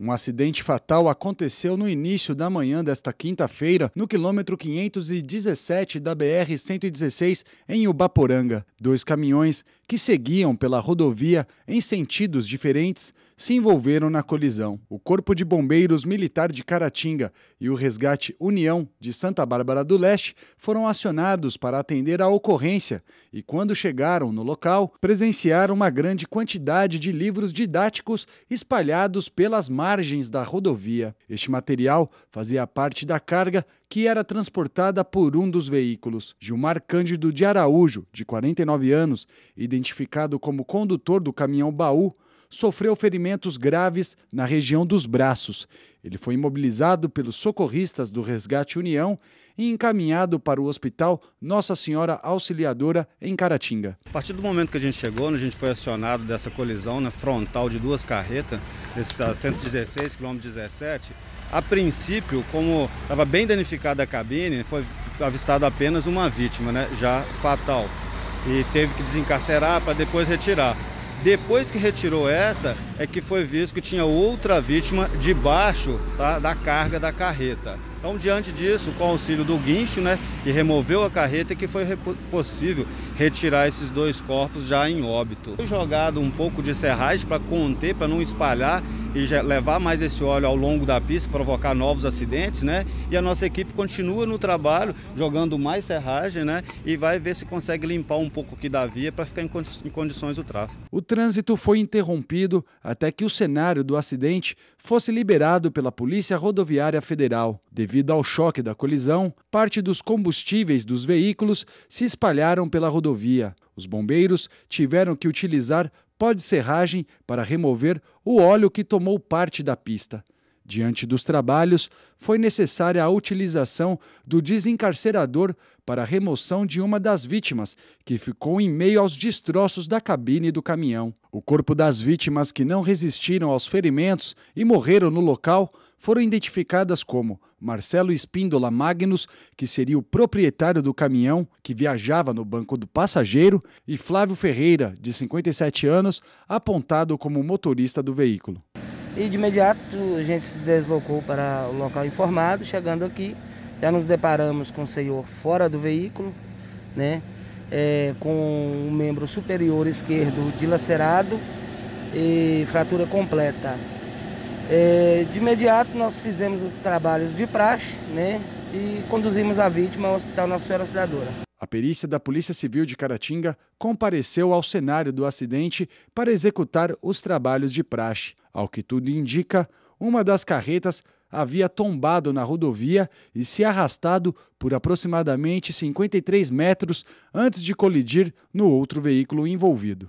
Um acidente fatal aconteceu no início da manhã desta quinta-feira, no quilômetro 517 da BR-116, em Ubaporanga. Dois caminhões que seguiam pela rodovia em sentidos diferentes se envolveram na colisão. O Corpo de Bombeiros Militar de Caratinga e o Resgate União de Santa Bárbara do Leste foram acionados para atender à ocorrência e, quando chegaram no local, presenciaram uma grande quantidade de livros didáticos espalhados pelas margens da rodovia. Este material fazia parte da carga que era transportada por um dos veículos. Gilmar Cândido de Araújo, de 49 anos, identificado como condutor do caminhão baú, sofreu ferimentos graves na região dos braços. Ele foi imobilizado pelos socorristas do Resgate União e encaminhado para o Hospital Nossa Senhora Auxiliadora, em Caratinga. A partir do momento que a gente chegou, né, a gente foi acionado dessa colisão né, frontal de duas carretas, essa 116 km 17. A princípio, como estava bem danificada a cabine, foi avistada apenas uma vítima, né, já fatal. E teve que desencarcerar para depois retirar. Depois que retirou essa, é que foi visto que tinha outra vítima debaixo tá, da carga da carreta. Então, diante disso, com o auxílio do guincho, né, que removeu a carreta, é que foi possível retirar esses dois corpos já em óbito. Foi jogado um pouco de serragem para conter, para não espalhar e levar mais esse óleo ao longo da pista, provocar novos acidentes, né? E a nossa equipe continua no trabalho, jogando mais serragem, né? E vai ver se consegue limpar um pouco aqui da via para ficar em, condi em condições o tráfego. O trânsito foi interrompido até que o cenário do acidente fosse liberado pela Polícia Rodoviária Federal. Devido ao choque da colisão, parte dos combustíveis dos veículos se espalharam pela rodovia. Os bombeiros tiveram que utilizar pó de serragem para remover o óleo que tomou parte da pista. Diante dos trabalhos, foi necessária a utilização do desencarcerador para a remoção de uma das vítimas, que ficou em meio aos destroços da cabine do caminhão. O corpo das vítimas que não resistiram aos ferimentos e morreram no local foram identificadas como Marcelo Espíndola Magnus, que seria o proprietário do caminhão que viajava no banco do passageiro, e Flávio Ferreira, de 57 anos, apontado como motorista do veículo. E de imediato a gente se deslocou para o local informado. Chegando aqui, já nos deparamos com o senhor fora do veículo, né? É, com o membro superior esquerdo dilacerado e fratura completa. É, de imediato nós fizemos os trabalhos de praxe né, e conduzimos a vítima ao Hospital Nossa Senhora Cidadora. A perícia da Polícia Civil de Caratinga compareceu ao cenário do acidente para executar os trabalhos de praxe. Ao que tudo indica, uma das carretas havia tombado na rodovia e se arrastado por aproximadamente 53 metros antes de colidir no outro veículo envolvido.